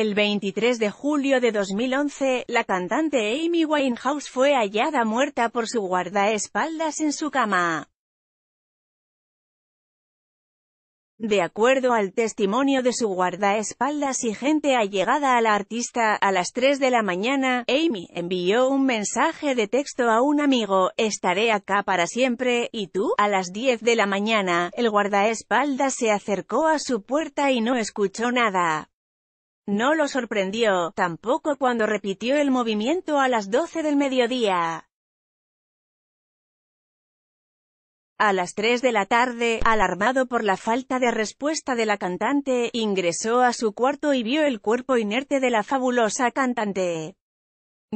El 23 de julio de 2011, la cantante Amy Winehouse fue hallada muerta por su guardaespaldas en su cama. De acuerdo al testimonio de su guardaespaldas y gente allegada a la artista, a las 3 de la mañana, Amy envió un mensaje de texto a un amigo, «Estaré acá para siempre, ¿y tú?» A las 10 de la mañana, el guardaespaldas se acercó a su puerta y no escuchó nada. No lo sorprendió, tampoco cuando repitió el movimiento a las 12 del mediodía. A las 3 de la tarde, alarmado por la falta de respuesta de la cantante, ingresó a su cuarto y vio el cuerpo inerte de la fabulosa cantante.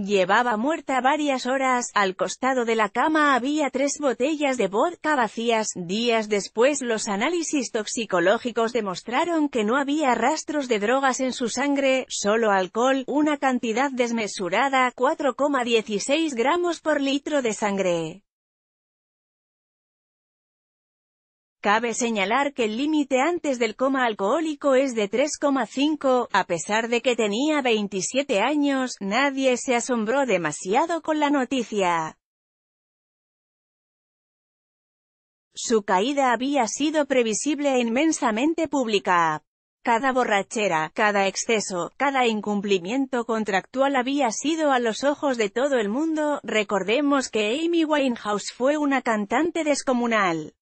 Llevaba muerta varias horas, al costado de la cama había tres botellas de vodka vacías, días después los análisis toxicológicos demostraron que no había rastros de drogas en su sangre, solo alcohol, una cantidad desmesurada, 4,16 gramos por litro de sangre. Cabe señalar que el límite antes del coma alcohólico es de 3,5, a pesar de que tenía 27 años, nadie se asombró demasiado con la noticia. Su caída había sido previsible e inmensamente pública. Cada borrachera, cada exceso, cada incumplimiento contractual había sido a los ojos de todo el mundo, recordemos que Amy Winehouse fue una cantante descomunal.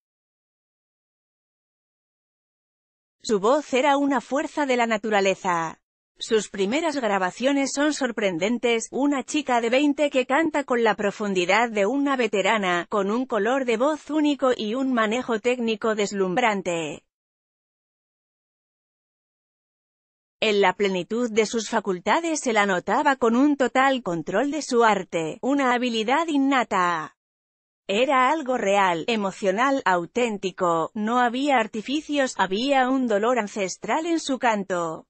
Su voz era una fuerza de la naturaleza. Sus primeras grabaciones son sorprendentes, una chica de 20 que canta con la profundidad de una veterana, con un color de voz único y un manejo técnico deslumbrante. En la plenitud de sus facultades se la notaba con un total control de su arte, una habilidad innata. Era algo real, emocional, auténtico, no había artificios, había un dolor ancestral en su canto.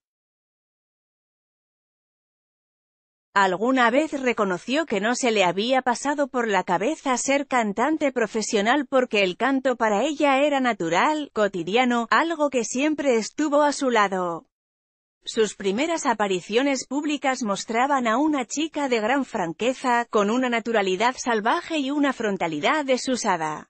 Alguna vez reconoció que no se le había pasado por la cabeza ser cantante profesional porque el canto para ella era natural, cotidiano, algo que siempre estuvo a su lado. Sus primeras apariciones públicas mostraban a una chica de gran franqueza, con una naturalidad salvaje y una frontalidad desusada.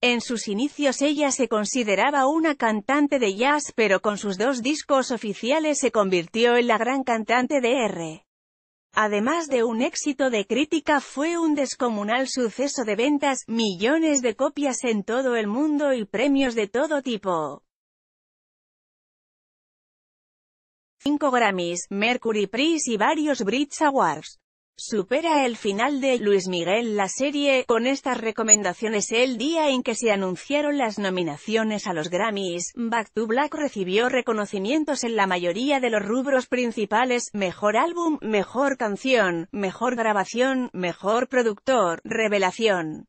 En sus inicios ella se consideraba una cantante de jazz pero con sus dos discos oficiales se convirtió en la gran cantante de R. Además de un éxito de crítica fue un descomunal suceso de ventas, millones de copias en todo el mundo y premios de todo tipo. 5 Grammys, Mercury Prize y varios Brits Awards. Supera el final de Luis Miguel la serie, con estas recomendaciones el día en que se anunciaron las nominaciones a los Grammys, Back to Black recibió reconocimientos en la mayoría de los rubros principales, Mejor Álbum, Mejor Canción, Mejor Grabación, Mejor Productor, Revelación.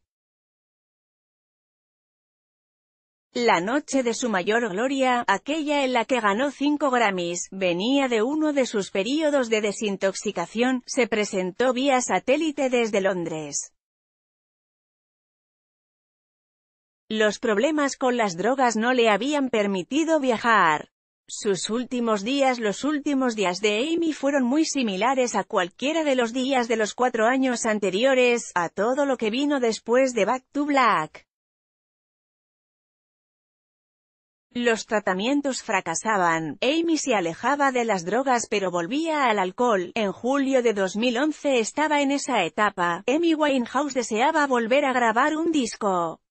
La noche de su mayor gloria, aquella en la que ganó 5 Grammys, venía de uno de sus períodos de desintoxicación, se presentó vía satélite desde Londres. Los problemas con las drogas no le habían permitido viajar. Sus últimos días Los últimos días de Amy fueron muy similares a cualquiera de los días de los cuatro años anteriores, a todo lo que vino después de Back to Black. Los tratamientos fracasaban, Amy se alejaba de las drogas pero volvía al alcohol. En julio de 2011 estaba en esa etapa, Amy Winehouse deseaba volver a grabar un disco.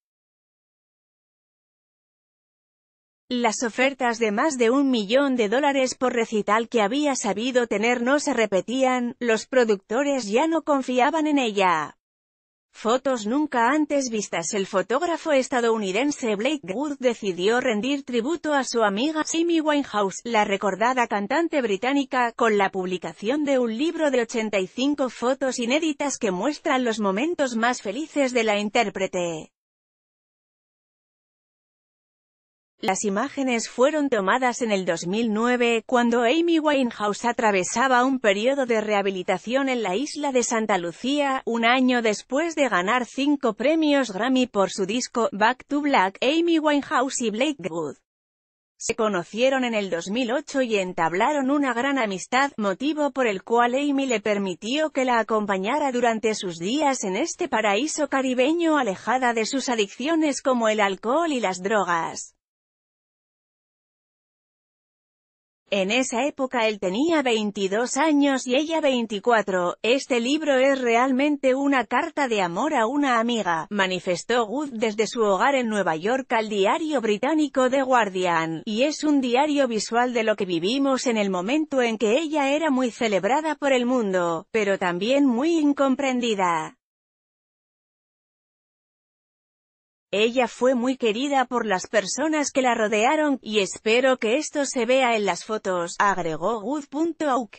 Las ofertas de más de un millón de dólares por recital que había sabido tener no se repetían, los productores ya no confiaban en ella. Fotos nunca antes vistas El fotógrafo estadounidense Blake Wood decidió rendir tributo a su amiga Simi Winehouse, la recordada cantante británica, con la publicación de un libro de 85 fotos inéditas que muestran los momentos más felices de la intérprete. Las imágenes fueron tomadas en el 2009, cuando Amy Winehouse atravesaba un periodo de rehabilitación en la isla de Santa Lucía, un año después de ganar cinco premios Grammy por su disco Back to Black, Amy Winehouse y Blake Wood. Se conocieron en el 2008 y entablaron una gran amistad, motivo por el cual Amy le permitió que la acompañara durante sus días en este paraíso caribeño alejada de sus adicciones como el alcohol y las drogas. En esa época él tenía 22 años y ella 24. Este libro es realmente una carta de amor a una amiga, manifestó Wood desde su hogar en Nueva York al diario británico The Guardian, y es un diario visual de lo que vivimos en el momento en que ella era muy celebrada por el mundo, pero también muy incomprendida. Ella fue muy querida por las personas que la rodearon, y espero que esto se vea en las fotos, agregó Wood.auk.